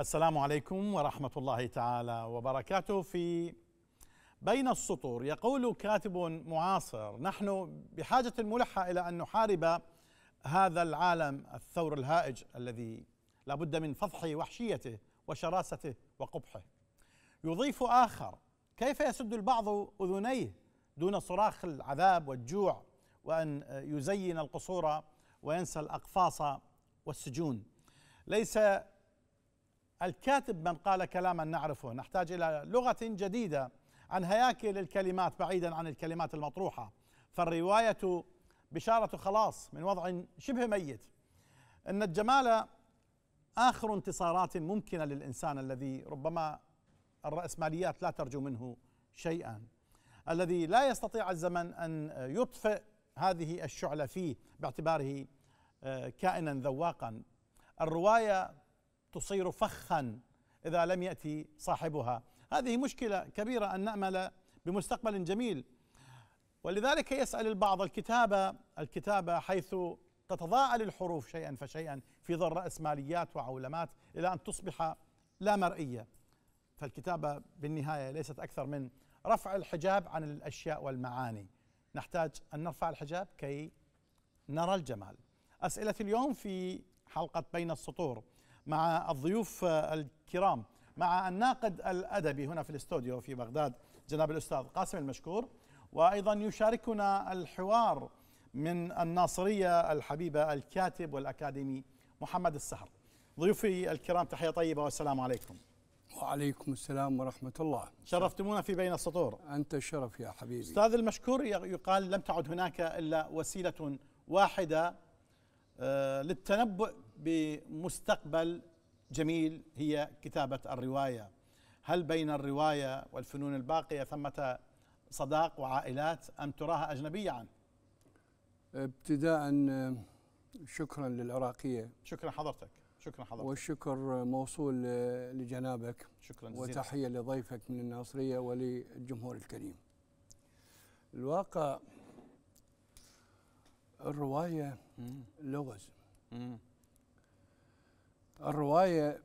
السلام عليكم ورحمة الله تعالى وبركاته في بين السطور يقول كاتب معاصر نحن بحاجة ملحة إلى أن نحارب هذا العالم الثور الهائج الذي لابد من فضح وحشيته وشراسته وقبحه يضيف آخر كيف يسد البعض أذنيه دون صراخ العذاب والجوع وأن يزين القصور وينسى الأقفاص والسجون ليس الكاتب من قال كلاما نعرفه نحتاج إلى لغة جديدة عن هياكل الكلمات بعيدا عن الكلمات المطروحة فالرواية بشارة خلاص من وضع شبه ميت أن الجمال آخر انتصارات ممكنة للإنسان الذي ربما الرأسماليات لا ترجو منه شيئا الذي لا يستطيع الزمن أن يطفئ هذه الشعلة فيه باعتباره آه، كائنا ذواقا الرواية تصير فخا إذا لم يأتي صاحبها هذه مشكلة كبيرة أن نأمل بمستقبل جميل ولذلك يسأل البعض الكتابة الكتابة حيث تتضاءل الحروف شيئا فشيئا في ظل رأسماليات وعولمات إلى أن تصبح لا مرئية فالكتابة بالنهاية ليست أكثر من رفع الحجاب عن الأشياء والمعاني نحتاج أن نرفع الحجاب كي نرى الجمال أسئلة اليوم في حلقة بين السطور مع الضيوف الكرام مع الناقد الأدبي هنا في الاستوديو في بغداد جناب الأستاذ قاسم المشكور وأيضا يشاركنا الحوار من الناصرية الحبيبة الكاتب والأكاديمي محمد السهر ضيوفي الكرام تحية طيبة والسلام عليكم وعليكم السلام ورحمة الله شرفتمونا في بين السطور أنت الشرف يا حبيبي أستاذ المشكور يقال لم تعد هناك إلا وسيلة واحدة آه، للتنبؤ بمستقبل جميل هي كتابة الرواية هل بين الرواية والفنون الباقية ثمة صداق وعائلات أم تراها أجنبية عن؟ ابتداء آه، شكرا للعراقية شكرا حضرتك شكرا حضرتك والشكر موصول آه، لجنابك شكرا جزيلا وتحية لضيفك من الناصرية وللجمهور الكريم الواقع الرواية لغز الرواية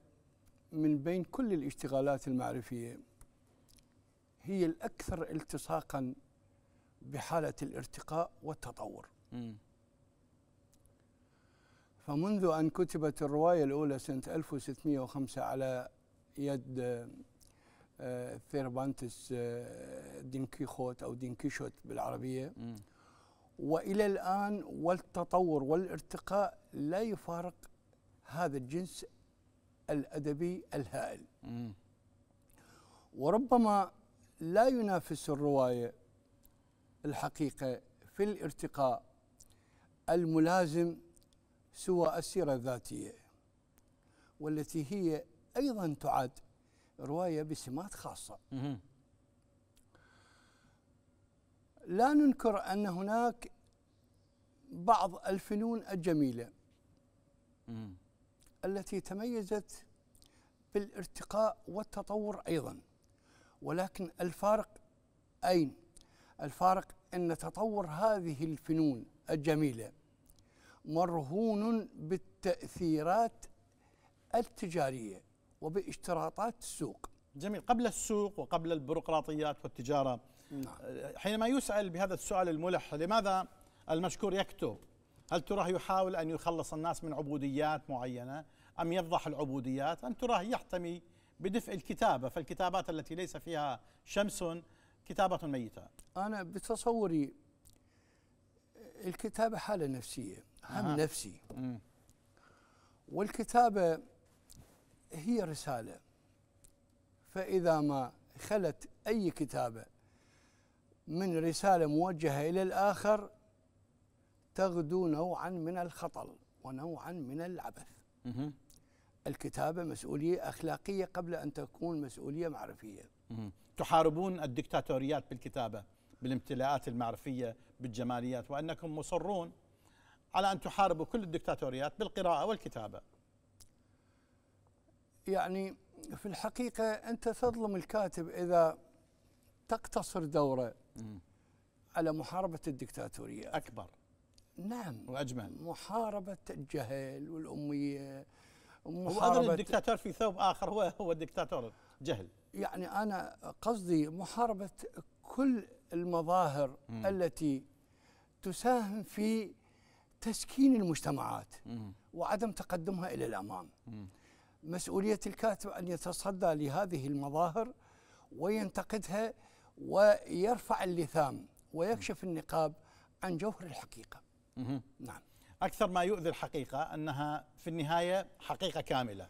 من بين كل الاشتغالات المعرفية هي الأكثر التصاقا بحالة الارتقاء والتطور م. فمنذ أن كتبت الرواية الأولى سنة 1605 على يد ثيربانتس آه، آه، دينكيخوت أو دينكيشوت بالعربية م. وإلى الآن والتطور والارتقاء لا يفارق هذا الجنس الأدبي الهائل وربما لا ينافس الرواية الحقيقة في الارتقاء الملازم سوى السيرة الذاتية والتي هي أيضا تعد رواية بسمات خاصة لا ننكر أن هناك بعض الفنون الجميلة التي تميزت بالارتقاء والتطور ايضا ولكن الفارق اين الفارق ان تطور هذه الفنون الجميله مرهون بالتاثيرات التجاريه وباشتراطات السوق جميل قبل السوق وقبل البيروقراطيات والتجاره نعم. حينما يسال بهذا السؤال الملح لماذا المشكور يكتب هل تراه يحاول ان يخلص الناس من عبوديات معينه أم يفضح العبوديات أن تراه يحتمي بدفء الكتابة فالكتابات التي ليس فيها شمس كتابة ميتة أنا بتصوري الكتابة حالة نفسية هم آه. نفسي م. والكتابة هي رسالة فإذا ما خلت أي كتابة من رسالة موجهة إلى الآخر تغدو نوعا من الخطل ونوعا من العبث مم. الكتابة مسؤولية أخلاقية قبل أن تكون مسؤولية معرفية تحاربون الدكتاتوريات بالكتابة بالامتلاءات المعرفية بالجماليات وأنكم مصرون على أن تحاربوا كل الدكتاتوريات بالقراءة والكتابة يعني في الحقيقة أنت تظلم الكاتب إذا تقتصر دوره على محاربة الدكتاتورية أكبر نعم وأجمل محاربة الجهل والأمية محاربه هو الدكتاتور في ثوب اخر هو هو الدكتاتور جهل يعني انا قصدي محاربه كل المظاهر مم. التي تساهم في تسكين المجتمعات مم. وعدم تقدمها الى الامام مم. مسؤوليه الكاتب ان يتصدى لهذه المظاهر وينتقدها ويرفع اللثام ويكشف النقاب عن جوهر الحقيقه مم. نعم أكثر ما يؤذي الحقيقة أنها في النهاية حقيقة كاملة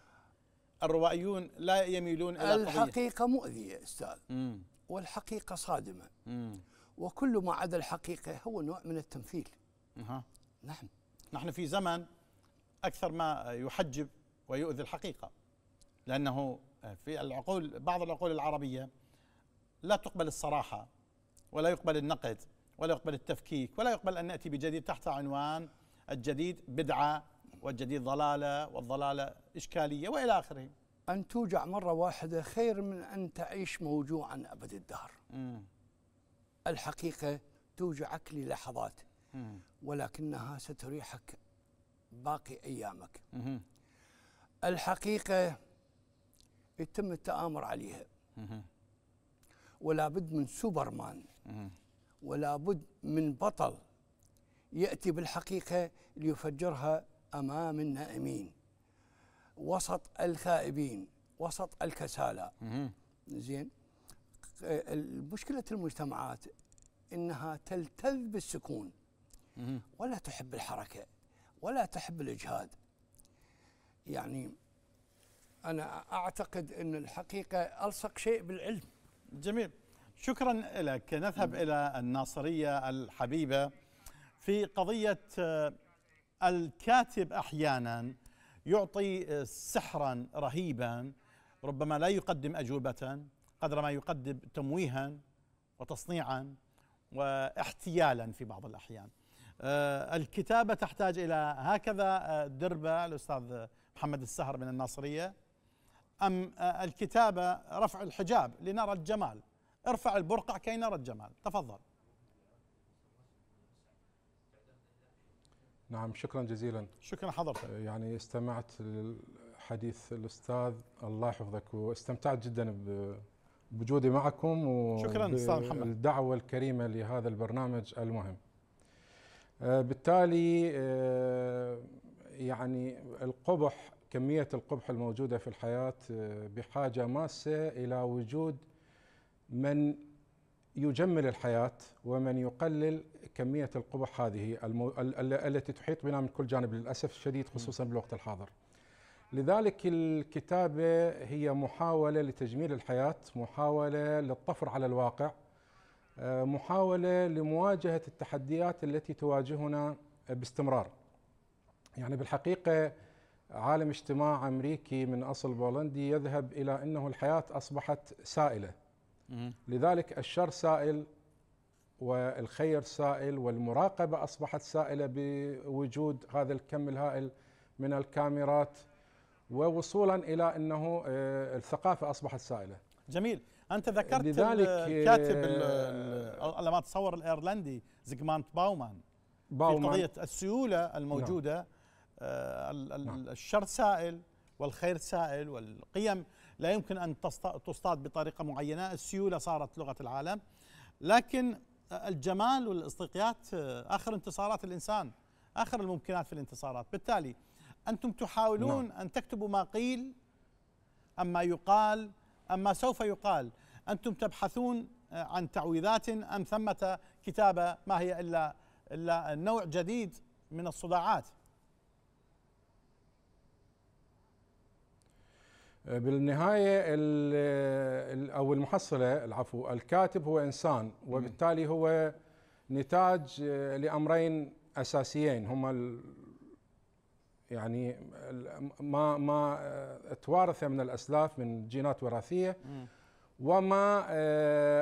الروائيون لا يميلون إلى الحقيقة قضية. مؤذية أستاذ مم. والحقيقة صادمة مم. وكل ما عدا الحقيقة هو نوع من التمثيل مه. نعم نحن في زمن أكثر ما يحجب ويؤذي الحقيقة لأنه في العقول بعض العقول العربية لا تقبل الصراحة ولا يقبل النقد ولا يقبل التفكيك ولا يقبل أن نأتي بجديد تحت عنوان الجديد بدعة والجديد ضلالة والضلالة إشكالية وإلى آخره أن توجع مرة واحدة خير من أن تعيش موجوعا أبد الدهر مم. الحقيقة توجعك للحظات مم. ولكنها ستريحك باقي أيامك مم. الحقيقة يتم التآمر عليها ولا بد من سوبرمان ولا بد من بطل يأتي بالحقيقة ليفجرها أمام النائمين وسط الخائبين وسط الكسالى زين آه، مشكلة المجتمعات إنها تلتذ بالسكون ولا تحب الحركة ولا تحب الإجهاد يعني أنا أعتقد أن الحقيقة ألصق شيء بالعلم جميل شكرا لك نذهب إلى الناصرية الحبيبة في قضية آه، الكاتب أحيانا يعطي آه، سحرا رهيبا ربما لا يقدم أجوبة قدر ما يقدم تمويها وتصنيعا واحتيالا في بعض الأحيان آه، الكتابة تحتاج إلى هكذا دربة الأستاذ محمد السهر من الناصرية أم الكتابة رفع الحجاب لنرى الجمال ارفع البرقع كي نرى الجمال تفضل نعم شكرا جزيلا شكرا حضرتك آه، يعني استمعت لحديث الأستاذ الله يحفظك واستمتعت جدا بوجودي معكم شكرا استاذ محمد الدعوه الكريمه لهذا البرنامج المهم آه، بالتالي آه، يعني القبح كميه القبح الموجوده في الحياه بحاجه ماسه الى وجود من يجمل الحياة ومن يقلل كمية القبح هذه المو... التي تحيط بنا من كل جانب للأسف الشديد خصوصا بالوقت الحاضر لذلك الكتابة هي محاولة لتجميل الحياة محاولة للطفر على الواقع آه، محاولة لمواجهة التحديات التي تواجهنا باستمرار يعني بالحقيقة عالم اجتماع أمريكي من أصل بولندي يذهب إلى أنه الحياة أصبحت سائلة لذلك الشر سائل والخير سائل والمراقبة أصبحت سائلة بوجود هذا الكم الهائل من الكاميرات ووصولا إلى أنه آه، الثقافة أصبحت سائلة جميل أنت ذكرت لذلك آه، الكاتب على ما تصور الأيرلندي زيغمانت باومان, باومان في قضية السيولة الموجودة نعم. آه، الشر سائل والخير سائل والقيم لا يمكن أن تصطاد بطريقة معينة السيولة صارت لغة العالم لكن الجمال والاستقيات آه، آخر انتصارات الإنسان آخر الممكنات في الانتصارات بالتالي أنتم تحاولون نعم. أن تكتبوا ما قيل ام ما يقال ام ما سوف يقال أنتم تبحثون آه، عن تعويذات أم ثمة كتابة ما هي إلا إلا نوع جديد من الصداعات آه، بالنهايه آه، او المحصله العفو الكاتب هو انسان وبالتالي هو نتاج آه، لامرين اساسيين هما يعني ما ما توارث من الاسلاف من جينات وراثيه وما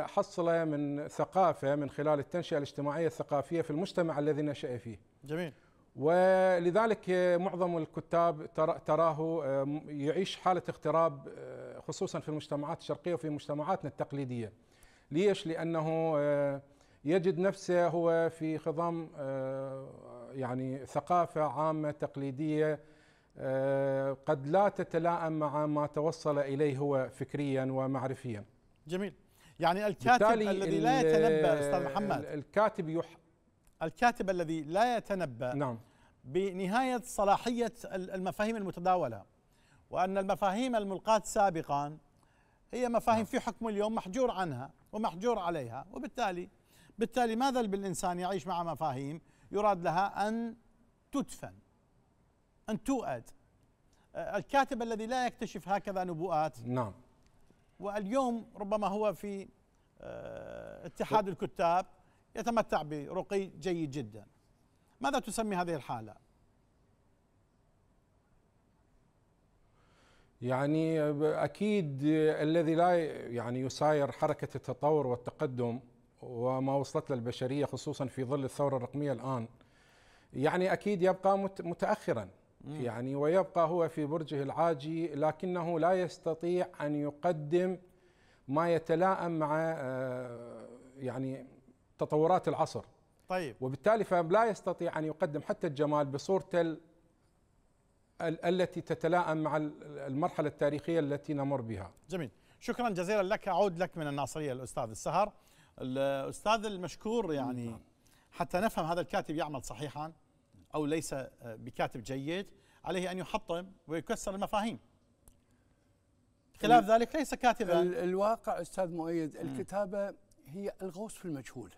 حصل من ثقافه من خلال التنشئه الاجتماعيه الثقافيه في المجتمع الذي نشا فيه. جميل. ولذلك معظم الكتاب تراه آه، يعيش حالة اغتراب آه، خصوصا في المجتمعات الشرقية وفي مجتمعاتنا التقليدية ليش؟ لأنه آه، يجد نفسه هو في خضم يعني ثقافة عامة تقليدية قد لا تتلائم مع ما توصل إليه هو فكريا ومعرفيا جميل يعني الكاتب الذي لا يتنبأ أستاذ محمد الكاتب يح الكاتب الذي لا يتنبأ نعم بنهاية صلاحية المفاهيم المتداولة وأن المفاهيم الملقاة سابقا هي مفاهيم نعم. في حكم اليوم محجور عنها ومحجور عليها وبالتالي بالتالي ماذا بالإنسان يعيش مع مفاهيم يراد لها أن تدفن أن توأد الكاتب الذي لا يكتشف هكذا نبوءات نعم واليوم ربما هو في اتحاد الكتاب يتمتع برقي جيد جدا ماذا تسمي هذه الحالة؟ يعني أكيد الذي لا يعني يساير حركة التطور والتقدم وما وصلت له البشرية خصوصا في ظل الثورة الرقمية الآن يعني أكيد يبقى متأخرا يعني ويبقى هو في برجه العاجي لكنه لا يستطيع أن يقدم ما يتلائم مع آه، يعني تطورات العصر طيب وبالتالي فلا يستطيع ان يقدم حتى الجمال بصورته التي تتلائم مع المرحله التاريخيه التي نمر بها. جميل، شكرا جزيلا لك اعود لك من الناصريه الاستاذ السهر. الاستاذ المشكور يعني نعم. حتى نفهم هذا الكاتب يعمل صحيحا او ليس بكاتب جيد، عليه ان يحطم ويكسر المفاهيم. خلاف ذلك ليس كاتبا. الواقع استاذ مؤيد الكتابه هي الغوص في المجهول.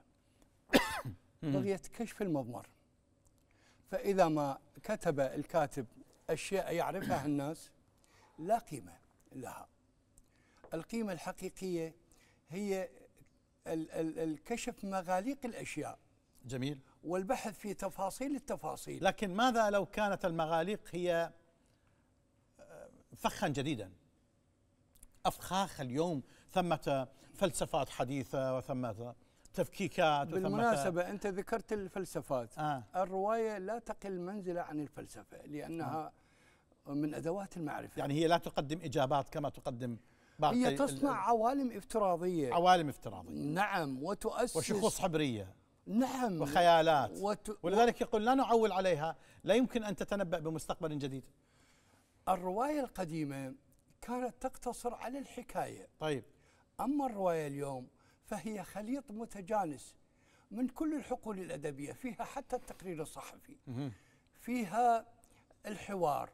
قضيه كشف المضمر فاذا ما كتب الكاتب اشياء يعرفها الناس لا قيمه لها القيمه الحقيقيه هي ال ال الكشف مغاليق الاشياء جميل والبحث في تفاصيل التفاصيل لكن ماذا لو كانت المغاليق هي آه، فخا جديدا افخاخ اليوم ثمه فلسفات حديثه وثمه تفكيكات بالمناسبة أنت ذكرت الفلسفات آه. الرواية لا تقل منزلة عن الفلسفة لأنها آه. من أدوات المعرفة يعني هي لا تقدم إجابات كما تقدم باقي هي تصنع عوالم افتراضية عوالم افتراضية نعم وتؤسس وشخوص حبرية نعم وخيالات وت... ولذلك يقول لا نعول عليها لا يمكن أن تتنبأ بمستقبل جديد الرواية القديمة كانت تقتصر على الحكاية طيب أما الرواية اليوم فهي خليط متجانس من كل الحقول الأدبية فيها حتى التقرير الصحفي فيها الحوار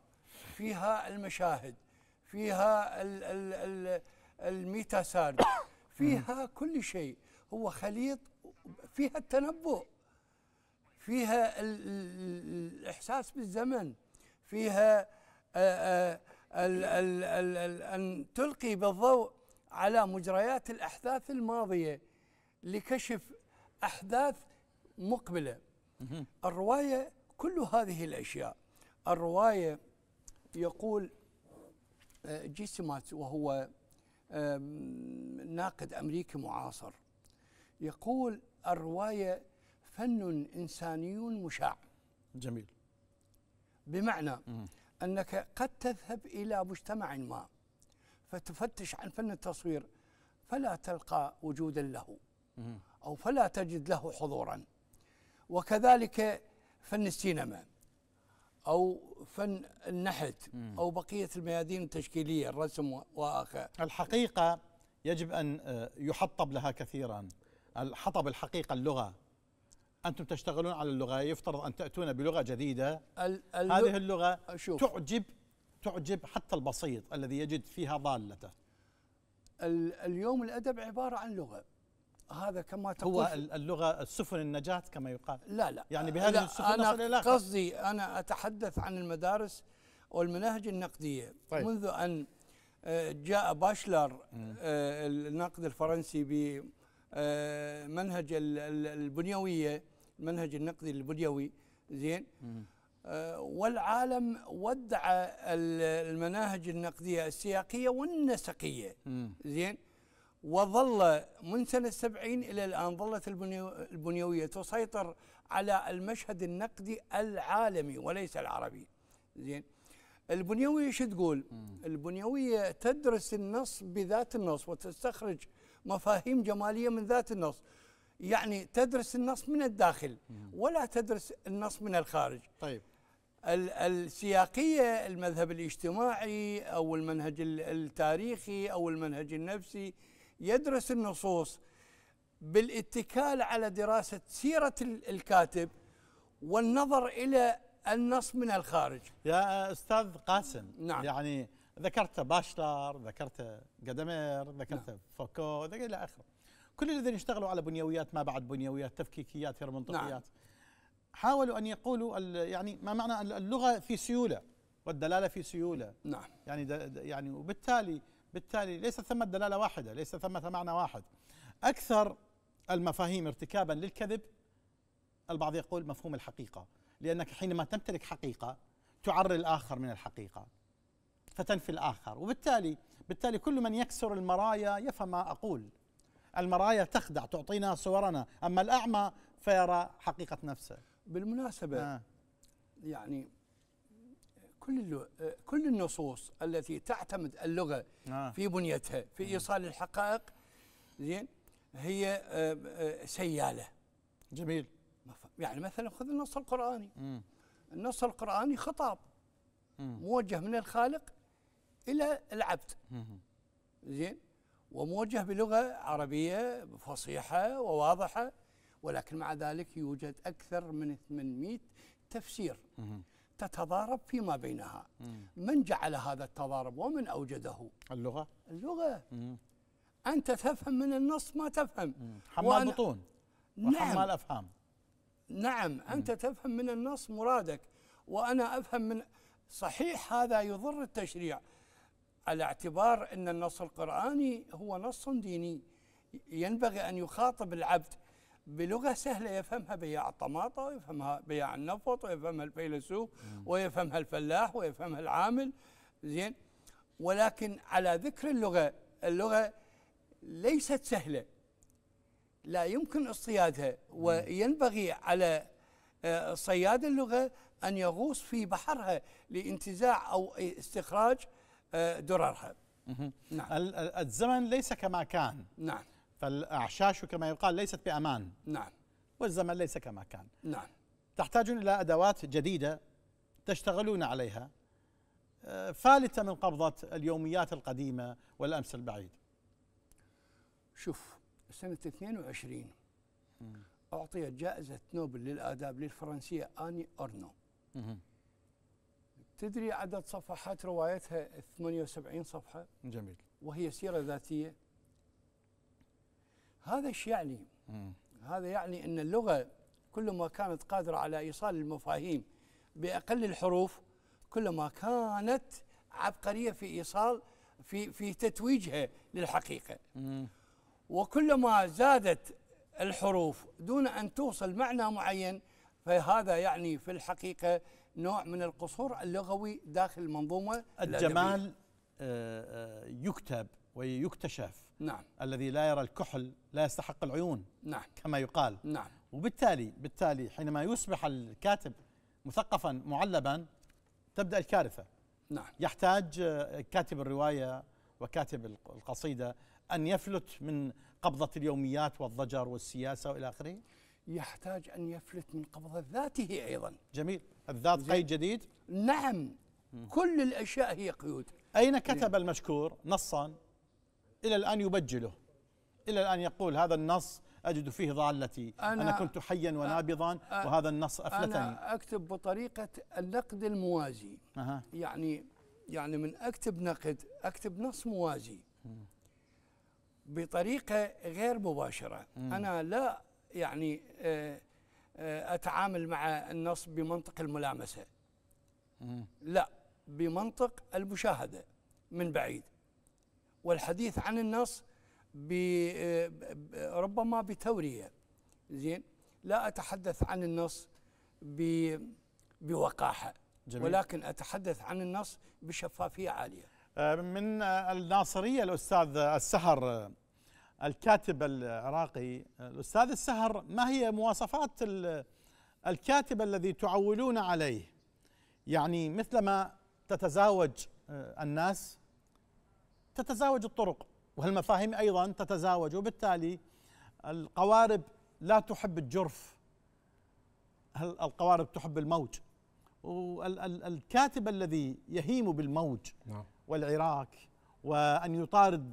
فيها المشاهد فيها ال الميتا فيها كل شيء هو خليط فيها التنبؤ فيها الإحساس بالزمن فيها أن تلقي بالضوء على مجريات الأحداث الماضية لكشف أحداث مقبلة الرواية كل هذه الأشياء الرواية يقول آه، جيسيمات وهو ناقد أمريكي معاصر يقول الرواية فن إنساني مشاع جميل بمعنى أنك قد تذهب إلى مجتمع ما فتفتش عن فن التصوير فلا تلقى وجودا له أو فلا تجد له حضورا وكذلك فن السينما أو فن النحت أو بقية الميادين التشكيلية الرسم وآخر الحقيقة يجب أن آه، يحطب لها كثيرا الحطب الحقيقة اللغة أنتم تشتغلون على اللغة يفترض أن تأتون بلغة جديدة هذه اللغة تعجب تعجب حتى البسيط الذي يجد فيها ضالته اليوم الادب عباره عن لغه هذا كما تقول هو اللغه السفن النجاه كما يقال لا لا يعني بهذه لا السفن أنا نصل الى قصدي انا اتحدث عن المدارس والمناهج النقديه طيب. منذ ان آه، جاء باشلر آه، الناقد الفرنسي بمنهج آه، البنيويه المنهج النقدي البنيوي زين والعالم ودع المناهج النقديه السياقيه والنسقيه زين وظل من سنة السبعين إلى الآن ظلت البنيوية تسيطر على المشهد النقدي العالمي وليس العربي زين البنيوية شو تقول البنيوية تدرس النص بذات النص وتستخرج مفاهيم جمالية من ذات النص يعني تدرس النص من الداخل ولا تدرس النص من الخارج طيب السياقية المذهب الاجتماعي أو المنهج التاريخي أو المنهج النفسي يدرس النصوص بالاتكال على دراسة سيرة الكاتب والنظر إلى النص من الخارج يا أستاذ قاسم نعم. يعني ذكرت باشلر ذكرت قدمير ذكرت نعم. فوكو إلى آخره كل الذين اشتغلوا على بنيويات ما بعد بنيويات تفكيكيات غير منطقيات نعم. حاولوا أن يقولوا يعني ما معنى اللغة في سيولة والدلالة في سيولة نعم يعني يعني وبالتالي بالتالي ليس ثمة دلالة واحدة ليس ثمة معنى واحد أكثر المفاهيم ارتكابا للكذب البعض يقول مفهوم الحقيقة لأنك حينما تمتلك حقيقة تعري الآخر من الحقيقة فتنفي الآخر وبالتالي بالتالي كل من يكسر المرايا يفهم ما أقول المرايا تخدع تعطينا صورنا أما الأعمى فيرى حقيقة نفسه بالمناسبة آه. يعني كل كل النصوص التي تعتمد اللغة آه. في بنيتها في إيصال الحقائق زين هي آه، آه، سيالة جميل يعني مثلا خذ النص القرآني النص القرآني خطاب موجه من الخالق إلى العبد زين وموجه بلغة عربية فصيحة وواضحة ولكن مع ذلك يوجد أكثر من 800 تفسير تتضارب فيما بينها من جعل هذا التضارب ومن أوجده اللغة اللغة أنت تفهم من النص ما تفهم حمال بطون نعم. وحمال نعم أفهام نعم أنت تفهم من النص مرادك وأنا أفهم من صحيح هذا يضر التشريع على اعتبار أن النص القرآني هو نص ديني ينبغي أن يخاطب العبد بلغه سهله يفهمها بياع الطماطه ويفهمها بياع النفط ويفهمها الفيلسوف ويفهمها الفلاح ويفهمها العامل زين ولكن على ذكر اللغه اللغه ليست سهله لا يمكن اصطيادها وينبغي على آه، صياد اللغه ان يغوص في بحرها لانتزاع او استخراج آه، دررها نعم الزمن ليس كما كان نعم فالأعشاش كما يقال ليست بأمان نعم والزمن ليس كما كان نعم تحتاجون إلى أدوات جديدة تشتغلون عليها آه، فالتة من قبضة اليوميات القديمة والأمس البعيد شوف سنة 22 مم. أعطيت جائزة نوبل للآداب للفرنسية آني أرنو تدري عدد صفحات روايتها 78 صفحة جميل وهي سيرة ذاتية هذا ايش يعني؟ مم. هذا يعني ان اللغه كلما كانت قادره على ايصال المفاهيم باقل الحروف كلما كانت عبقريه في ايصال في في تتويجها للحقيقه. م. وكلما زادت الحروف دون ان توصل معنى معين فهذا يعني في الحقيقه نوع من القصور اللغوي داخل المنظومه الجمال الأدبية. آه، يكتب ويكتشف نعم الذي لا يرى الكحل لا يستحق العيون نعم كما يقال نعم وبالتالي بالتالي حينما يصبح الكاتب مثقفا معلبا تبدا الكارثه نعم يحتاج آه، كاتب الروايه وكاتب القصيده ان يفلت من قبضه اليوميات والضجر والسياسه والى اخره يحتاج ان يفلت من قبضه ذاته ايضا جميل الذات قيد جديد نعم كل الاشياء هي قيود اين كتب المشكور نصا إلى الآن يبجله إلى الآن يقول هذا النص أجد فيه ضالتي أنا, أنا كنت حيا ونابضا وهذا النص أفلتني أنا أكتب بطريقة النقد الموازي أه. يعني يعني من أكتب نقد أكتب نص موازي بطريقة غير مباشرة م. أنا لا يعني آه، آه، أتعامل مع النص بمنطق الملامسة م. لا بمنطق المشاهدة من بعيد والحديث عن النص ربما بتورية زين لا أتحدث عن النص بوقاحة جميل. ولكن أتحدث عن النص بشفافية عالية آه، من الناصرية الأستاذ السهر الكاتب العراقي الأستاذ السهر ما هي مواصفات الكاتب الذي تعولون عليه يعني مثلما تتزاوج آه، الناس تتزاوج الطرق وهالمفاهيم ايضا تتزاوج وبالتالي القوارب لا تحب الجرف القوارب تحب الموج والكاتب الذي يهيم بالموج نعم. والعراك وان يطارد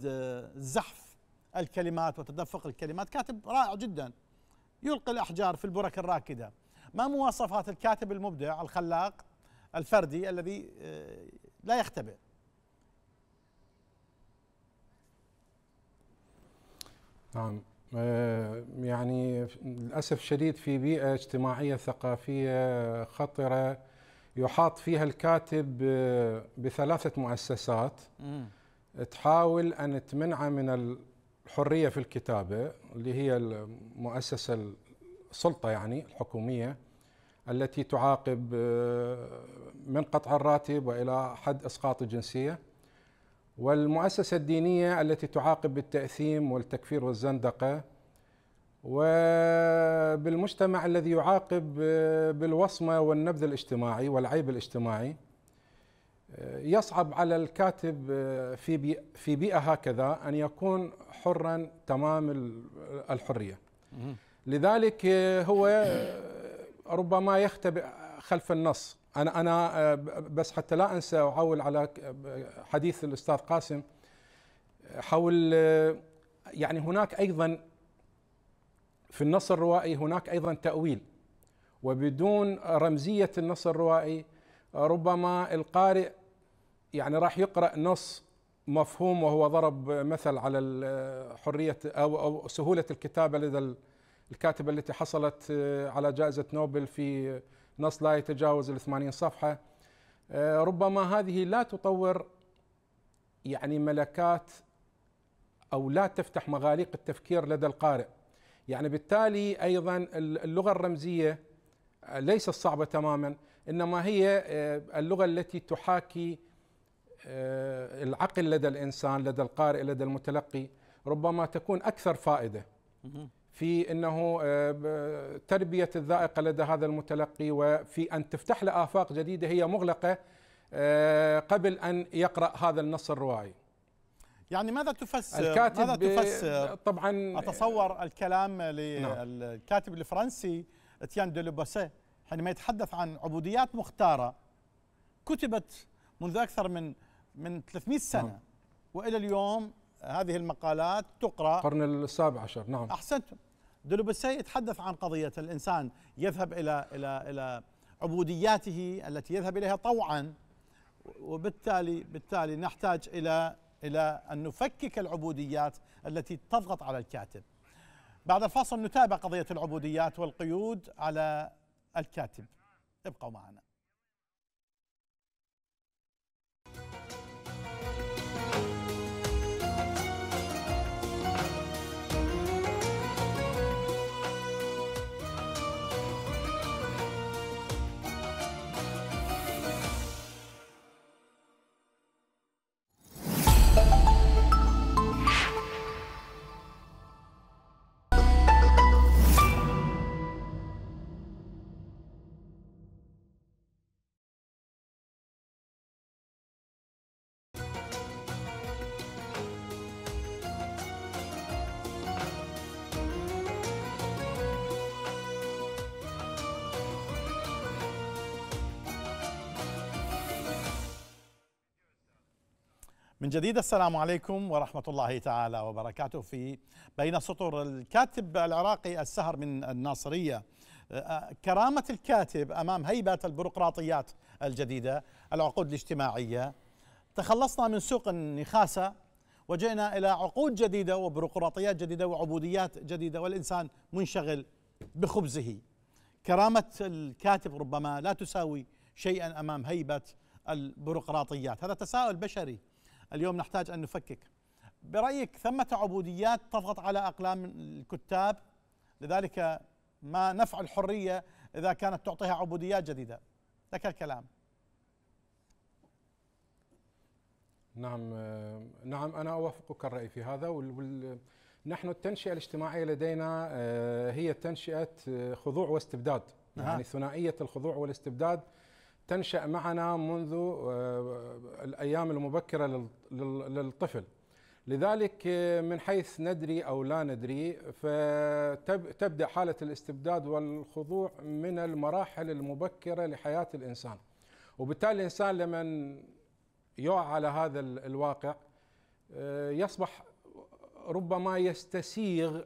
زحف الكلمات وتدفق الكلمات كاتب رائع جدا يلقي الاحجار في البرك الراكده ما مواصفات الكاتب المبدع الخلاق الفردي الذي آه، لا يختبئ نعم آه، يعني للأسف الشديد في بيئة اجتماعية ثقافية خطرة يحاط فيها الكاتب بثلاثة مؤسسات تحاول أن تمنعه من الحرية في الكتابة اللي هي المؤسسة السلطة يعني الحكومية التي تعاقب آه، من قطع الراتب وإلى حد إسقاط الجنسية والمؤسسة الدينية التي تعاقب بالتأثيم والتكفير والزندقة وبالمجتمع الذي يعاقب آه، بالوصمة والنبذ الاجتماعي والعيب الاجتماعي آه، يصعب على الكاتب آه، في بيئة في بيئة هكذا أن يكون حرا تمام الحرية لذلك هو ربما يختبئ خلف النص انا انا آه، بس حتى لا انسى احول على حديث الاستاذ قاسم حول آه، يعني هناك ايضا في النص الروائي هناك ايضا تاويل وبدون رمزيه النص الروائي ربما القارئ يعني راح يقرا نص مفهوم وهو ضرب مثل على آه، حريه او او سهوله الكتابه لدى الكاتبه التي حصلت على جائزه نوبل في نص لا يتجاوز ال 80 صفحه آه، ربما هذه لا تطور يعني ملكات او لا تفتح مغاليق التفكير لدى القارئ يعني بالتالي ايضا اللغه الرمزيه آه، ليست صعبه تماما انما هي آه، اللغه التي تحاكي العقل لدى الانسان لدى القارئ لدى المتلقي ربما تكون اكثر فائده في انه آه، تربيه الذائقه لدى هذا المتلقي وفي ان تفتح له افاق جديده هي مغلقه آه، قبل ان يقرا هذا النص الروائي. يعني ماذا تفسر الكاتب ماذا تفسر طبعا اتصور آه، الكلام للكاتب نعم. الفرنسي اتيان دولوبوسي حينما يتحدث عن عبوديات مختاره كتبت منذ اكثر من من 300 سنه نعم. والى اليوم هذه المقالات تقرأ القرن السابع عشر نعم أحسنتم دلوبسي يتحدث عن قضية الإنسان يذهب إلى إلى إلى عبودياته التي يذهب إليها طوعا وبالتالي بالتالي نحتاج إلى إلى أن نفكك العبوديات التي تضغط على الكاتب بعد الفاصل نتابع قضية العبوديات والقيود على الكاتب ابقوا معنا من جديد السلام عليكم ورحمة الله تعالى وبركاته في بين سطور الكاتب العراقي السهر من الناصرية أه، كرامة الكاتب أمام هيبة البيروقراطيات الجديدة العقود الاجتماعية تخلصنا من سوق النخاسة وجئنا إلى عقود جديدة وبيروقراطيات جديدة وعبوديات جديدة والإنسان منشغل بخبزه كرامة الكاتب ربما لا تساوي شيئا أمام هيبة البيروقراطيات هذا تساؤل بشري اليوم نحتاج أن نفكك برأيك ثمة عبوديات تضغط على أقلام الكتاب لذلك ما نفع الحرية إذا كانت تعطيها عبوديات جديدة لك الكلام نعم نعم أنا أوافقك الرأي في هذا وال... نحن التنشئة الاجتماعية لدينا آه، هي تنشئة آه، خضوع واستبداد يعني ثنائية الخضوع والاستبداد تنشا معنا منذ آه، الايام المبكره للطفل لذلك آه، من حيث ندري او لا ندري فتبدا حاله الاستبداد والخضوع من المراحل المبكره لحياه الانسان وبالتالي الانسان لمن يوعى على هذا الواقع آه، يصبح ربما يستسيغ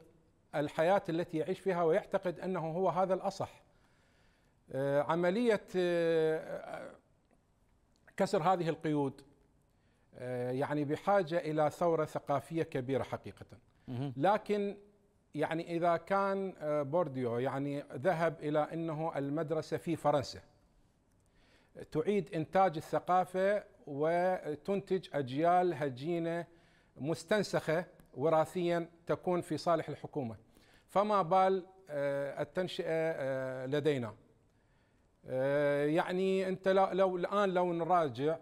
الحياه التي يعيش فيها ويعتقد انه هو هذا الاصح آه، عملية آه، آه، كسر هذه القيود يعني بحاجة إلى ثورة ثقافية كبيرة حقيقة لكن يعني إذا كان بورديو يعني ذهب إلى أنه المدرسة في فرنسا تعيد إنتاج الثقافة وتنتج أجيال هجينة مستنسخة وراثيا تكون في صالح الحكومة فما بال التنشئة لدينا آه، يعني انت لو الان لو نراجع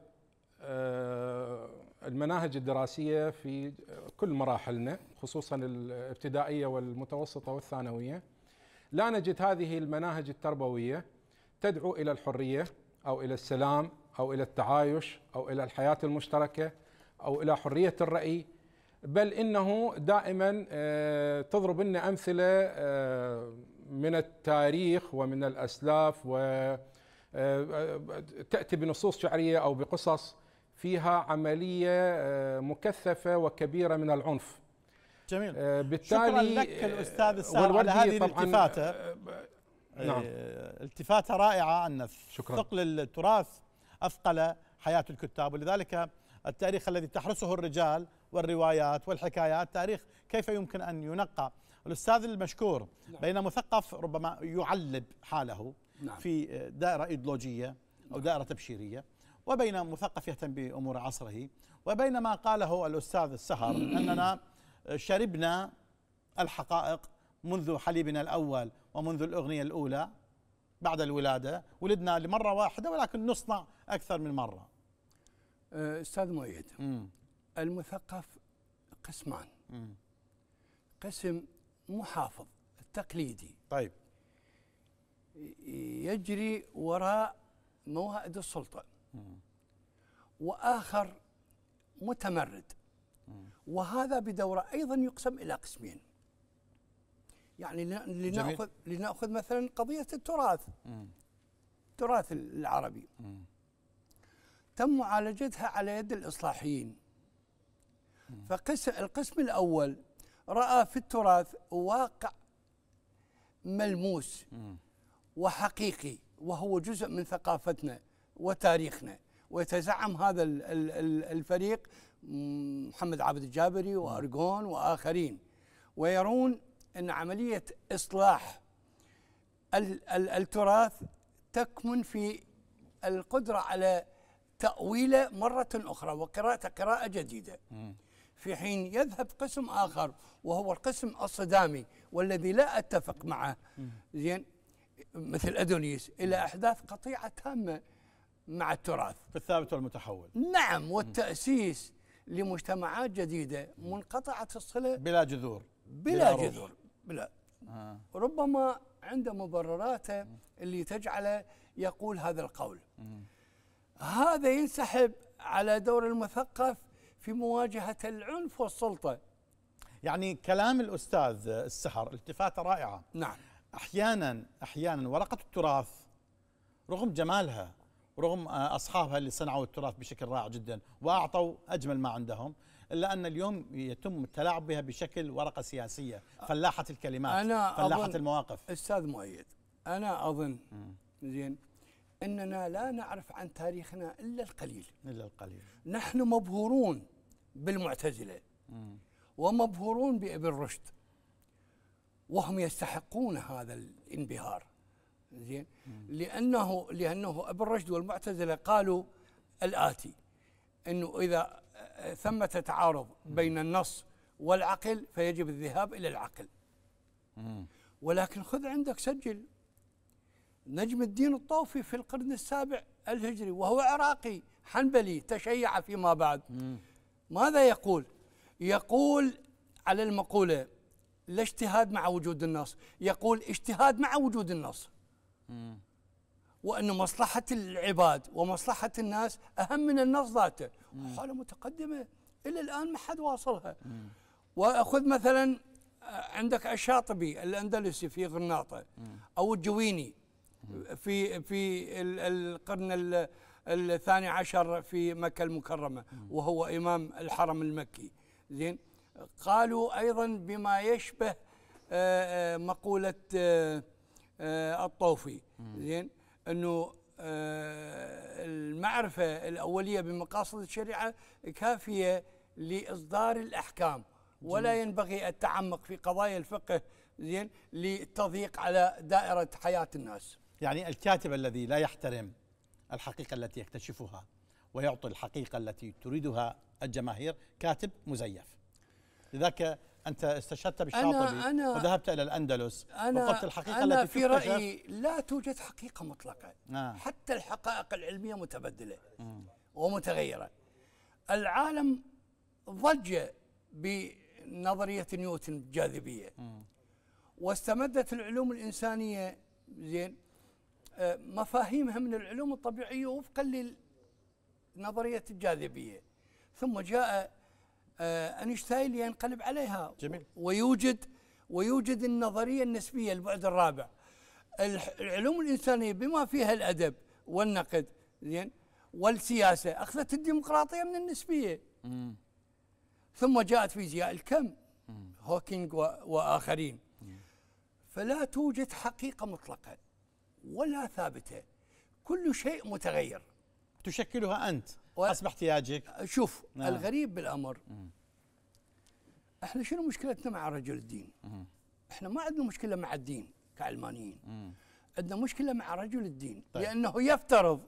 آه، المناهج الدراسيه في كل مراحلنا خصوصا الابتدائيه والمتوسطه والثانويه لا نجد هذه المناهج التربويه تدعو الى الحريه او الى السلام او الى التعايش او الى الحياه المشتركه او الى حريه الراي بل انه دائما آه، تضرب لنا امثله من التاريخ ومن الأسلاف وتأتي آه، آه، بنصوص شعرية أو بقصص فيها عملية آه، مكثفة وكبيرة من العنف جميل بالتالي شكرا لك الأستاذ السار على هذه الالتفاتة نعم. التفاتة رائعة أن شكرا. ثقل التراث أثقل حياة الكتاب ولذلك التاريخ الذي تحرسه الرجال والروايات والحكايات تاريخ كيف يمكن أن ينقى الأستاذ المشكور نعم. بين مثقف ربما يعلب حاله نعم. في دائرة إيديولوجية أو نعم. دائرة تبشيرية وبين مثقف يهتم بأمور عصره وبين ما قاله الأستاذ السهر أننا شربنا الحقائق منذ حليبنا الأول ومنذ الأغنية الأولى بعد الولادة ولدنا لمرة واحدة ولكن نصنع أكثر من مرة آه، أستاذ مؤيد المثقف قسمان قسم محافظ التقليدي طيب يجري وراء موائد السلطة وآخر متمرد وهذا بدوره أيضا يقسم إلى قسمين يعني لنأخذ, لنأخذ مثلا قضية التراث التراث العربي تم معالجتها على يد الإصلاحيين فقسم القسم الأول راى في التراث واقع ملموس وحقيقي وهو جزء من ثقافتنا وتاريخنا ويتزعم هذا الفريق محمد عبد الجابري وارجون واخرين ويرون ان عمليه اصلاح التراث تكمن في القدره على تاويله مره اخرى وقراءته قراءه جديده. في حين يذهب قسم آخر وهو القسم الصدامي والذي لا أتفق معه زين مثل أدونيس إلى أحداث قطيعة تامة مع التراث بالثابت والمتحول نعم والتأسيس لمجتمعات جديدة منقطعة الصلة بلا جذور بلا, بلا جذور بلا آه. ربما عند مبرراته اللي تجعله يقول هذا القول هذا ينسحب على دور المثقف في مواجهة العنف والسلطة يعني كلام الأستاذ السحر التفاتة رائعة نعم أحيانا أحيانا ورقة التراث رغم جمالها رغم أصحابها اللي صنعوا التراث بشكل رائع جدا وأعطوا أجمل ما عندهم إلا أن اليوم يتم التلاعب بها بشكل ورقة سياسية فلاحة الكلمات أنا فلاحة أظن المواقف أستاذ مؤيد أنا أظن زين أننا لا نعرف عن تاريخنا إلا القليل إلا القليل نحن مبهورون بالمعتزلة ومبهورون بابن رشد وهم يستحقون هذا الانبهار زين لانه لانه ابن رشد والمعتزله قالوا الاتي انه اذا ثمة تعارض بين النص والعقل فيجب الذهاب الى العقل ولكن خذ عندك سجل نجم الدين الطوفي في القرن السابع الهجري وهو عراقي حنبلي تشيع فيما بعد ماذا يقول؟ يقول على المقولة لا اجتهاد مع وجود النص يقول اجتهاد مع وجود النص وأن مصلحة العباد ومصلحة الناس أهم من النص ذاته حالة متقدمة إلى الآن ما حد واصلها وأخذ مثلا عندك الشاطبي الأندلسي في غرناطة أو الجويني في في القرن الثاني عشر في مكة المكرمة وهو إمام الحرم المكي زين قالوا أيضا بما يشبه آه، آه، مقولة آه، الطوفي زين أنه المعرفة الأولية بمقاصد الشريعة كافية لإصدار الأحكام ولا ينبغي التعمق في قضايا الفقه زين لتضييق على دائرة حياة الناس يعني الكاتب الذي لا يحترم الحقيقة التي يكتشفها ويعطي الحقيقة التي تريدها الجماهير كاتب مزيف لذلك أنت استشهدت بالشاطبي أنا وذهبت إلى الأندلس أنا وقلت الحقيقة أنا التي في رأيي لا توجد حقيقة مطلقة آه حتى الحقائق العلمية متبدلة ومتغيرة العالم ضج بنظرية نيوتن الجاذبية واستمدت العلوم الإنسانية زين مفاهيمها من العلوم الطبيعية وفقا لنظرية الجاذبية ثم جاء آه، أينشتاين لينقلب عليها جميل. ويوجد ويوجد النظرية النسبية البعد الرابع العلوم الإنسانية بما فيها الأدب والنقد زين والسياسة أخذت الديمقراطية من النسبية مم. ثم جاءت فيزياء الكم هوكينج وآخرين مم. فلا توجد حقيقة مطلقة ولا ثابته كل شيء متغير تشكلها انت حسب احتياجك شوف نعم. الغريب بالامر مم. احنا شنو مشكلتنا مع رجل الدين مم. احنا ما عندنا مشكله مع الدين كعلمانيين عندنا مشكله مع رجل الدين طيب. لانه يفترض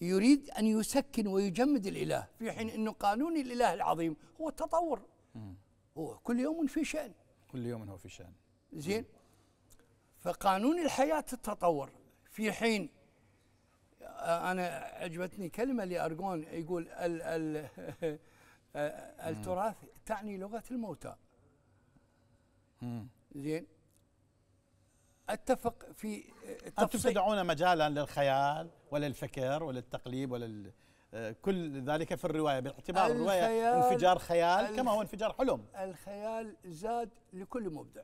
يريد ان يسكن ويجمد الاله في حين انه قانون الاله العظيم هو التطور مم. هو كل يوم في شان كل يوم هو في شان زين فقانون الحياة التطور في حين آه، أنا عجبتني كلمة لأرجون يقول ال ال آه، التراث تعني لغة الموتى زين اتفق في آه، انتم تدعون مجالا للخيال وللفكر وللتقليب ولل كل ذلك في الروايه باعتبار الروايه انفجار خيال كما هو انفجار حلم الخيال زاد لكل مبدع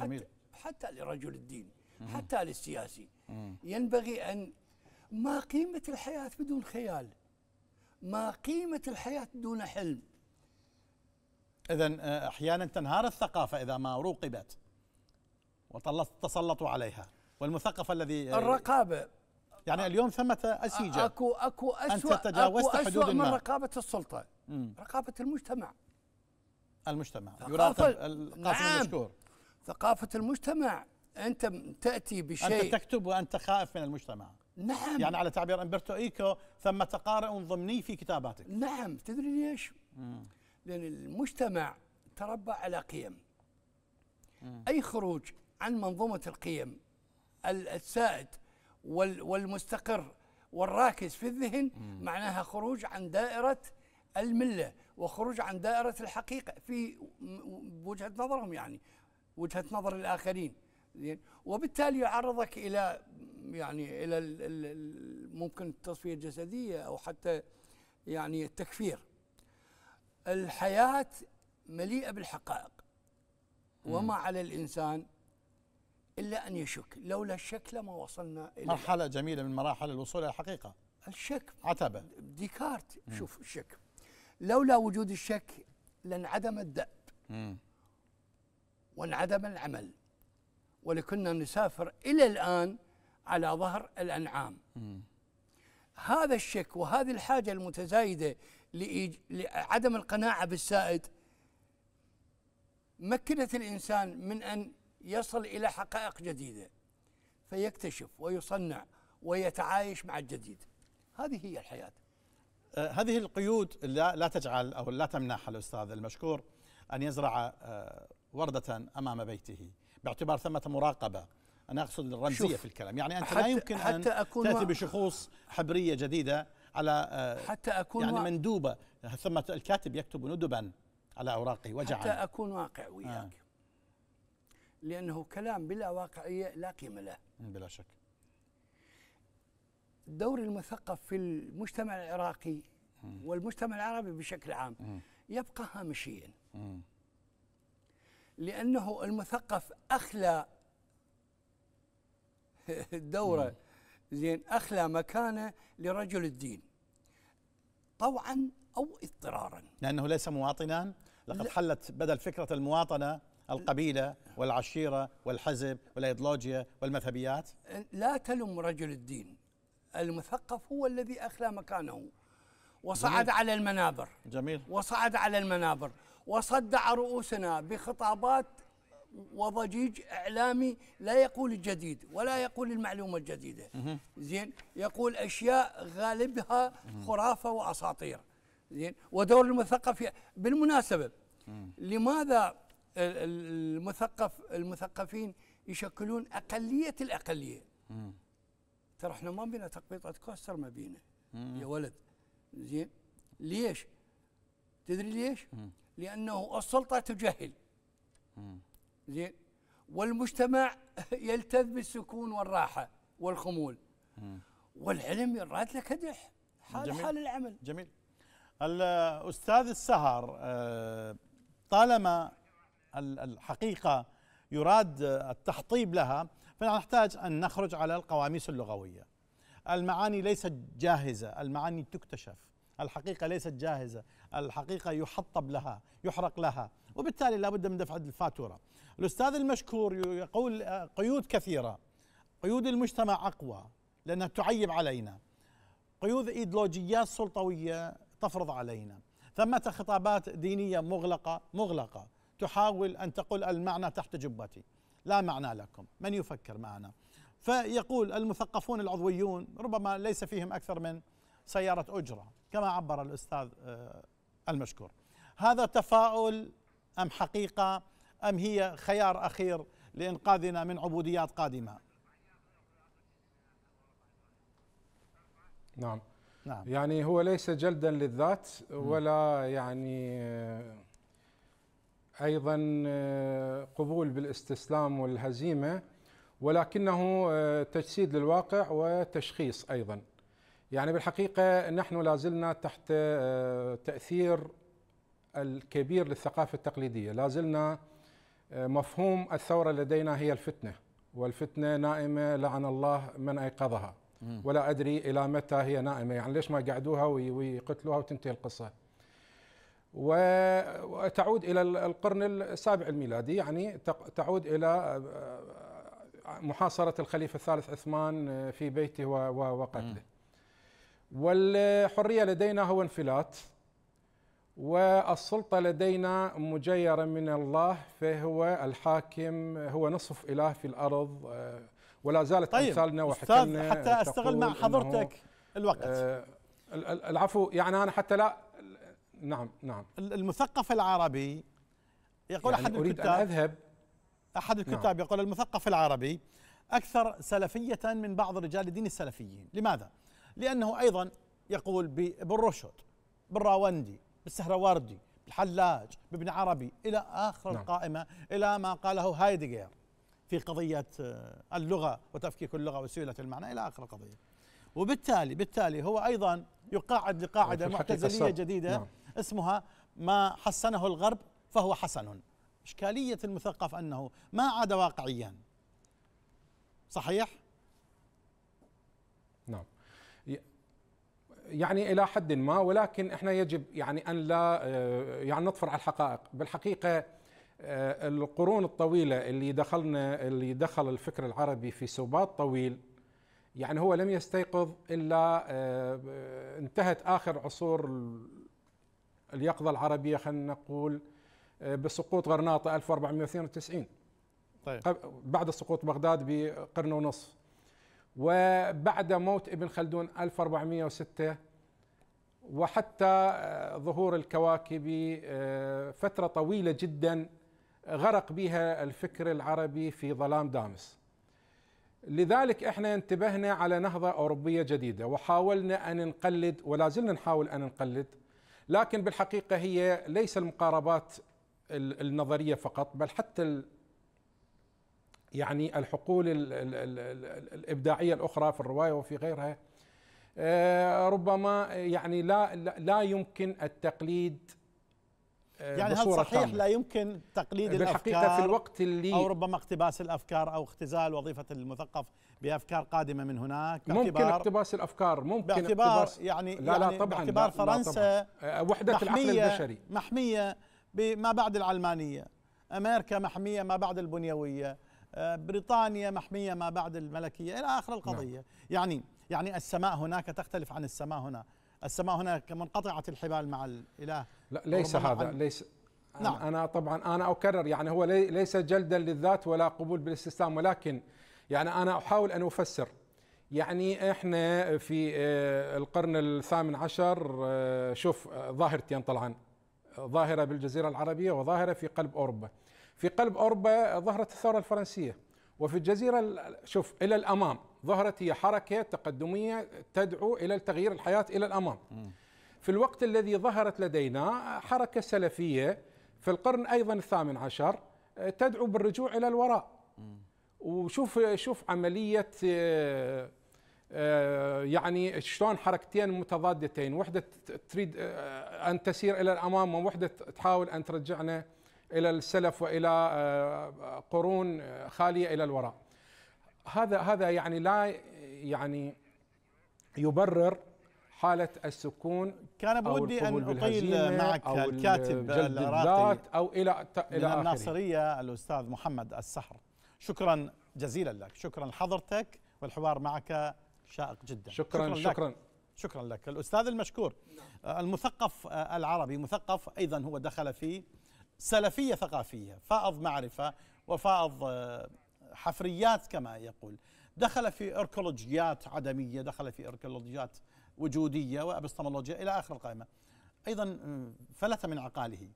جميل حتى لرجل الدين حتى للسياسي ينبغي أن ما قيمة الحياة بدون خيال ما قيمة الحياة دون حلم إذا آه، أحيانا تنهار الثقافة إذا ما روقبت وتسلطوا عليها والمثقف الذي آه، الرقابة يعني اليوم ثمة أسيجة أكو أكو أسوأ أنت تجاوزت أكو أسوأ حدود من رقابة السلطة رقابة المجتمع المجتمع يراقب القاسم نعم المشكور ثقافة المجتمع أنت تأتي بشيء أنت تكتب وأنت خائف من المجتمع نعم يعني على تعبير أمبرتو إيكو ثمة قارئ ضمني في كتاباتك نعم تدري ليش؟ مم. لأن المجتمع تربى على قيم مم. أي خروج عن منظومة القيم السائد والمستقر والراكز في الذهن مم. معناها خروج عن دائرة الملة وخروج عن دائرة الحقيقة في وجهة نظرهم يعني وجهه نظر الاخرين زين وبالتالي يعرضك الى يعني الى ممكن التصفيه الجسديه او حتى يعني التكفير الحياه مليئه بالحقائق وما على الانسان الا ان يشك لولا الشك لما وصلنا الى مرحله جميله من مراحل الوصول الى الحقيقه الشك عتبه ديكارت مم. شوف الشك لولا وجود الشك لانعدم الدأب وانعدم العمل ولكنا نسافر إلى الآن على ظهر الأنعام هذا الشك وهذه الحاجة المتزايدة لعدم القناعة بالسائد مكنت الإنسان من أن يصل إلى حقائق جديدة فيكتشف ويصنع ويتعايش مع الجديد هذه هي الحياة أه، هذه القيود لا, لا تجعل أو لا تمنح الأستاذ المشكور أن يزرع أه، وردة أمام بيته باعتبار ثمة مراقبة أنا أقصد الرمزية في الكلام يعني أنت لا يمكن حتى أن أكون تأتي بشخوص حبرية جديدة على آه، حتى أكون يعني مندوبة ثمة الكاتب يكتب ندبا على أوراقه وجعا حتى أكون واقع وياك آه. لأنه كلام بلا واقعية لا قيمة له بلا شك دور المثقف في المجتمع العراقي والمجتمع العربي بشكل عام يبقى هامشيا لأنه المثقف أخلى الدورة زين أخلى مكانه لرجل الدين طوعا أو اضطرارا لأنه ليس مواطنا لقد حلت بدل فكرة المواطنة القبيلة والعشيرة والحزب والأيديولوجيا والمذهبيات لا تلم رجل الدين المثقف هو الذي أخلى مكانه وصعد جميل. على المنابر جميل وصعد على المنابر وصدع رؤوسنا بخطابات وضجيج اعلامي لا يقول الجديد ولا يقول المعلومه الجديده زين يقول اشياء غالبها خرافه واساطير زين ودور المثقف بالمناسبه لماذا المثقف المثقفين يشكلون اقليه الاقليه ترى احنا ما بينا تقبيطه كوستر ما بينا يا ولد زين ليش تدري ليش لأنه السلطة تجهل زين والمجتمع يلتذ بالسكون والراحة والخمول والعلم يراد لك كدح حال جميل حال العمل جميل الأستاذ السهر آه، طالما الحقيقة يراد التحطيب لها فنحتاج أن نخرج على القواميس اللغوية المعاني ليست جاهزة المعاني تكتشف الحقيقة ليست جاهزة الحقيقة يحطب لها يحرق لها وبالتالي لا بد من دفع الفاتورة الأستاذ المشكور يقول آه، قيود كثيرة قيود المجتمع أقوى لأنها تعيب علينا قيود إيدلوجيات سلطوية تفرض علينا ثمة خطابات دينية مغلقة مغلقة تحاول أن تقول المعنى تحت جبتي لا معنى لكم من يفكر معنا فيقول المثقفون العضويون ربما ليس فيهم أكثر من سيارة أجرة كما عبر الأستاذ آه، المشكور هذا تفاؤل أم حقيقة أم هي خيار أخير لإنقاذنا من عبوديات قادمة نعم نعم يعني هو ليس جلدا للذات ولا يعني آه، ايضا آه، قبول بالاستسلام والهزيمه ولكنه آه، تجسيد للواقع وتشخيص ايضا يعني بالحقيقة نحن لازلنا تحت آه، تأثير الكبير للثقافة التقليدية لازلنا آه، مفهوم الثورة لدينا هي الفتنة والفتنة نائمة لعن الله من أيقظها ولا أدري إلى متى هي نائمة يعني ليش ما قعدوها ويقتلوها وتنتهي القصة وتعود إلى القرن السابع الميلادي يعني تعود إلى آه، محاصرة الخليفة الثالث عثمان في بيته وقتله والحرية لدينا هو انفلات والسلطة لدينا مجيرة من الله فهو الحاكم هو نصف إله في الأرض آه، ولا زالت طيب أمثالنا وحكمنا حتى أستغل مع حضرتك الوقت آه العفو يعني أنا حتى لا نعم نعم المثقف العربي يقول يعني أحد أريد الكتاب أن أذهب أحد نعم. الكتاب نعم. يقول المثقف العربي أكثر سلفية من بعض رجال الدين السلفيين لماذا؟ لأنه أيضا يقول بالرشد بالراوندي بالسهرواردي بالحلاج بابن عربي إلى آخر نعم. القائمة إلى ما قاله هايدغير في قضية آه، اللغة وتفكيك اللغة وسيولة المعنى إلى آخر القضية وبالتالي بالتالي هو أيضا يقاعد لقاعدة معتزلية جديدة نعم. اسمها ما حسنه الغرب فهو حسن إشكالية المثقف أنه ما عاد واقعيا صحيح؟ نعم يعني الى حد ما ولكن احنا يجب يعني ان لا آه، يعني نطفر على الحقائق بالحقيقه آه، القرون الطويله اللي دخلنا اللي دخل الفكر العربي في سبات طويل يعني هو لم يستيقظ الا آه، انتهت اخر عصور اليقظه العربيه خلينا نقول بسقوط غرناطه 1492 طيب بعد سقوط بغداد بقرن ونصف وبعد موت ابن خلدون 1406 وحتى آه، ظهور الكواكب آه، فترة طويلة جدا غرق بها الفكر العربي في ظلام دامس لذلك احنا انتبهنا على نهضة أوروبية جديدة وحاولنا أن نقلد ولا زلنا نحاول أن نقلد لكن بالحقيقة هي ليس المقاربات النظرية فقط بل حتى يعني الحقول الابداعيه الاخرى في الروايه وفي غيرها آه، ربما يعني لا لا يمكن التقليد آه، يعني هل صحيح لا يمكن تقليد بالحقيقة الأفكار في الوقت اللي أو ربما اقتباس الأفكار أو اختزال وظيفة المثقف بأفكار قادمة من هناك ممكن اقتباس الأفكار ممكن باعتبار اقتباس يعني لا لا يعني طبعا باعتبار فرنسا لا طبعاً. آه، وحدة العقل البشري محمية بما بعد العلمانية أمريكا محمية ما بعد البنيوية آه، بريطانيا محمية ما بعد الملكية إلى آخر نعم. القضية نعم. يعني يعني السماء هناك تختلف عن السماء هنا السماء هناك منقطعة الحبال مع الإله لا ليس هذا ليس نعم. أنا طبعا أنا أكرر يعني هو ليس جلدا للذات ولا قبول بالاستسلام ولكن يعني أنا أحاول أن أفسر يعني احنا في آه، القرن الثامن عشر آه، شوف ظاهرتين طبعا ظاهرة بالجزيرة العربية وظاهرة في قلب أوروبا في قلب أوروبا ظهرت الثورة الفرنسية وفي الجزيرة شوف إلى الأمام ظهرت هي حركة تقدمية تدعو إلى تغيير الحياة إلى الأمام في الوقت الذي ظهرت لدينا حركة سلفية في القرن أيضا الثامن عشر آه، تدعو بالرجوع إلى الوراء وشوف شوف عملية آه، آه، يعني شلون حركتين متضادتين وحدة تريد أن تسير إلى الأمام ووحدة تحاول أن ترجعنا الى السلف والى آه، قرون خاليه الى الوراء. هذا هذا يعني لا يعني يبرر حالة السكون كان بودي أن أطيل معك أو الكاتب العراقي أو إلى إلى من الناصرية الأستاذ محمد السحر شكرا جزيلا لك شكرا لحضرتك والحوار معك شائق جدا شكرا شكرا شكرا لك, شكرا لك. الأستاذ المشكور المثقف العربي مثقف أيضا هو دخل في سلفيه ثقافيه، فائض معرفه وفائض آه، حفريات كما يقول، دخل في اركولوجيات عدميه، دخل في اركولوجيات وجوديه وابستمولوجيا الى اخر القائمه. ايضا آه، فلت من عقاله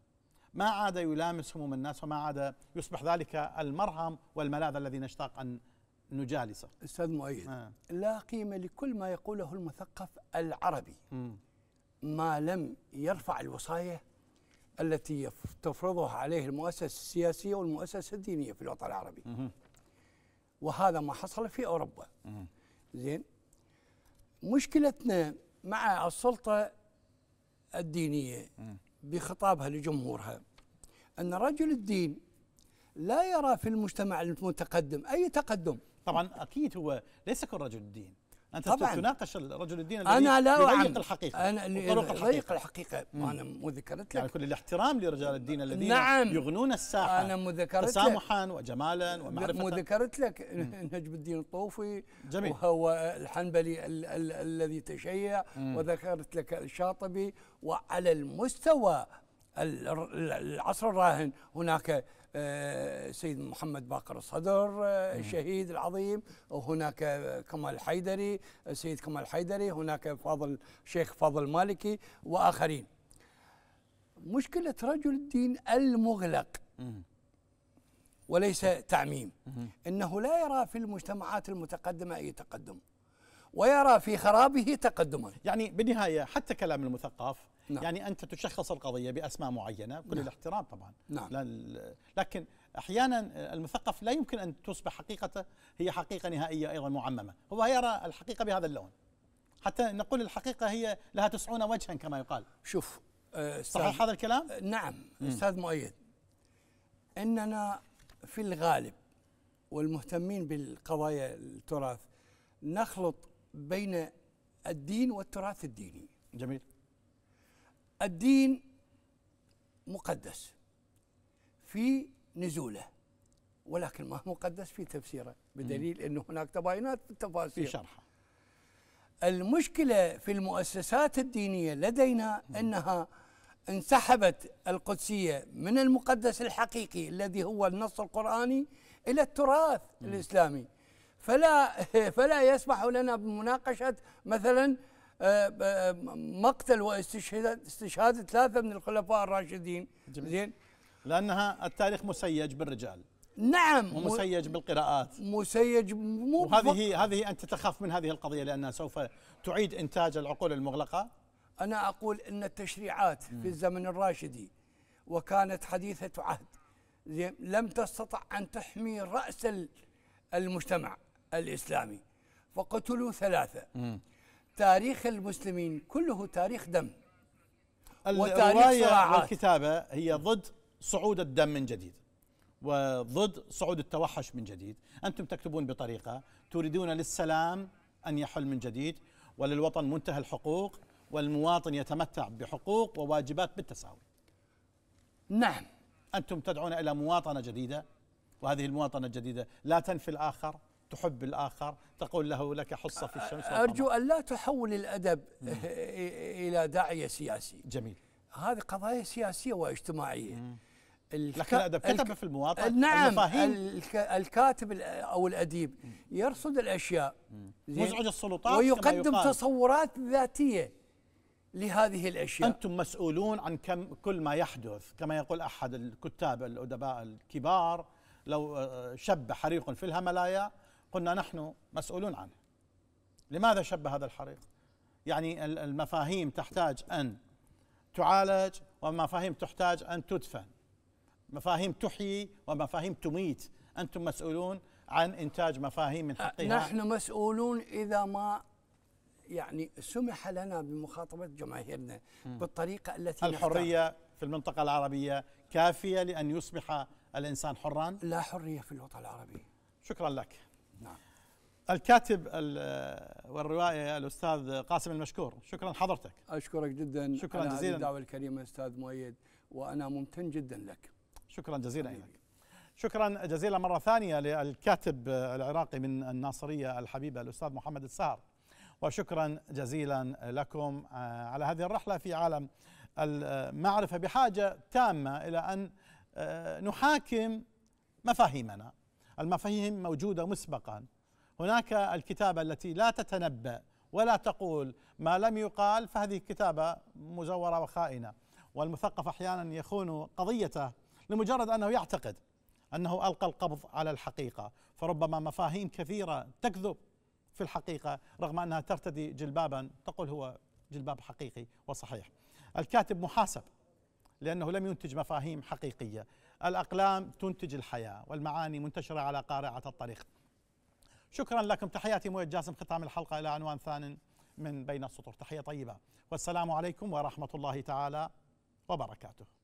ما عاد يلامس هموم الناس وما عاد يصبح ذلك المرهم والملاذ الذي نشتاق ان نجالسه. استاذ مؤيد آه. لا قيمه لكل ما يقوله المثقف العربي. م. ما لم يرفع الوصايه التي تفرضها عليه المؤسسة السياسية والمؤسسة الدينية في الوطن العربي وهذا ما حصل في أوروبا زين مشكلتنا مع السلطة الدينية بخطابها لجمهورها أن رجل الدين لا يرى في المجتمع المتقدم أي تقدم طبعا أكيد هو ليس كل رجل الدين انت تناقش الرجل الدين الذي انا لا اعرف الحقيقه انا يضيق الحقيقه, الحقيقة. ما انا ذكرت يعني لك يعني كل الاحترام لرجال الدين الذين نعم يغنون الساحه انا مذكرت تسامحا وجمالا ومعرفه مو ذكرت لك نجم الدين الطوفي جميل وهو الحنبلي ال ال الذي تشيع وذكرت لك الشاطبي وعلى المستوى العصر الراهن هناك آه، سيد محمد باقر الصدر آه، الشهيد العظيم هناك كمال حيدري السيد كمال حيدري هناك فاضل شيخ فاضل مالكي وآخرين مشكلة رجل الدين المغلق وليس تعميم انه لا يرى في المجتمعات المتقدمه اي تقدم ويرى في خرابه تقدما يعني بالنهايه حتى كلام المثقف نعم. يعني أنت تشخص القضية بأسماء معينة كل نعم. الاحترام طبعا نعم. لكن أحيانا المثقف لا يمكن أن تصبح حقيقته هي حقيقة نهائية أيضا معممة هو يرى الحقيقة بهذا اللون حتى نقول الحقيقة هي لها تسعون وجها كما يقال شوف صحيح هذا الكلام؟ نعم أستاذ مؤيد أننا في الغالب والمهتمين بالقضايا التراث نخلط بين الدين والتراث الديني جميل الدين مقدس في نزوله ولكن ما مقدس في تفسيره بدليل انه هناك تباينات في التفاسير في شرحه المشكله في المؤسسات الدينيه لدينا انها انسحبت القدسيه من المقدس الحقيقي الذي هو النص القراني الى التراث الاسلامي فلا فلا يسمح لنا بمناقشه مثلا آه، آه، مقتل واستشهاد استشهاد ثلاثه من الخلفاء الراشدين جميل. زين لانها التاريخ مسيج بالرجال نعم ومسيج بالقراءات مسيج مو هذه هذه انت تخاف من هذه القضيه لانها سوف تعيد انتاج العقول المغلقه انا اقول ان التشريعات مم. في الزمن الراشدي وكانت حديثه عهد زين لم تستطع ان تحمي راس المجتمع الاسلامي فقتلوا ثلاثه مم. تاريخ المسلمين كله تاريخ دم وتاريخ صراعات والكتابة هي ضد صعود الدم من جديد وضد صعود التوحش من جديد أنتم تكتبون بطريقة تريدون للسلام أن يحل من جديد وللوطن منتهى الحقوق والمواطن يتمتع بحقوق وواجبات بالتساوي نعم أنتم تدعون إلى مواطنة جديدة وهذه المواطنة الجديدة لا تنفي الآخر تحب الآخر تقول له لك حصة في الشمس أرجو أن لا تحول الأدب إلى داعية سياسي جميل هذه قضايا سياسية واجتماعية مم. لكن الأدب كتب في المواطن آه، نعم المفاهيم. الكاتب أو الأديب يرصد الأشياء مزعج السلطات ويقدم تصورات ذاتية لهذه الأشياء أنتم مسؤولون عن كم كل ما يحدث كما يقول أحد الكتاب الأدباء الكبار لو آه، شب حريق في الهملايا قلنا نحن مسؤولون عنه لماذا شب هذا الحريق يعني المفاهيم تحتاج أن تعالج ومفاهيم تحتاج أن تدفن مفاهيم تحيي ومفاهيم تميت أنتم مسؤولون عن إنتاج مفاهيم من حقها نحن مسؤولون إذا ما يعني سمح لنا بمخاطبة جماهيرنا بالطريقة التي الحرية في المنطقة العربية كافية لأن يصبح الإنسان حرا لا حرية في الوطن العربي شكرا لك نعم الكاتب والروائي الاستاذ قاسم المشكور شكرا حضرتك اشكرك جدا شكرا أنا جزيلا الدعوه الكريمه استاذ مؤيد وانا ممتن جدا لك شكرا جزيلا حبيبي. لك شكرا جزيلا مره ثانيه للكاتب العراقي من الناصريه الحبيبه الاستاذ محمد السهر وشكرا جزيلا لكم آه، على هذه الرحله في عالم المعرفه بحاجه تامه الى ان آه، نحاكم مفاهيمنا المفاهيم موجودة مسبقا هناك الكتابة التي لا تتنبأ ولا تقول ما لم يقال فهذه كتابة مزورة وخائنة والمثقف أحيانا يخون قضيته لمجرد أنه يعتقد أنه ألقى القبض على الحقيقة فربما مفاهيم كثيرة تكذب في الحقيقة رغم أنها ترتدي جلبابا تقول هو جلباب حقيقي وصحيح الكاتب محاسب لأنه لم ينتج مفاهيم حقيقية الأقلام تنتج الحياة والمعاني منتشرة على قارعة الطريق شكرا لكم تحياتي مويد جاسم ختام الحلقة إلى عنوان ثان من بين السطور تحية طيبة والسلام عليكم ورحمة الله تعالى وبركاته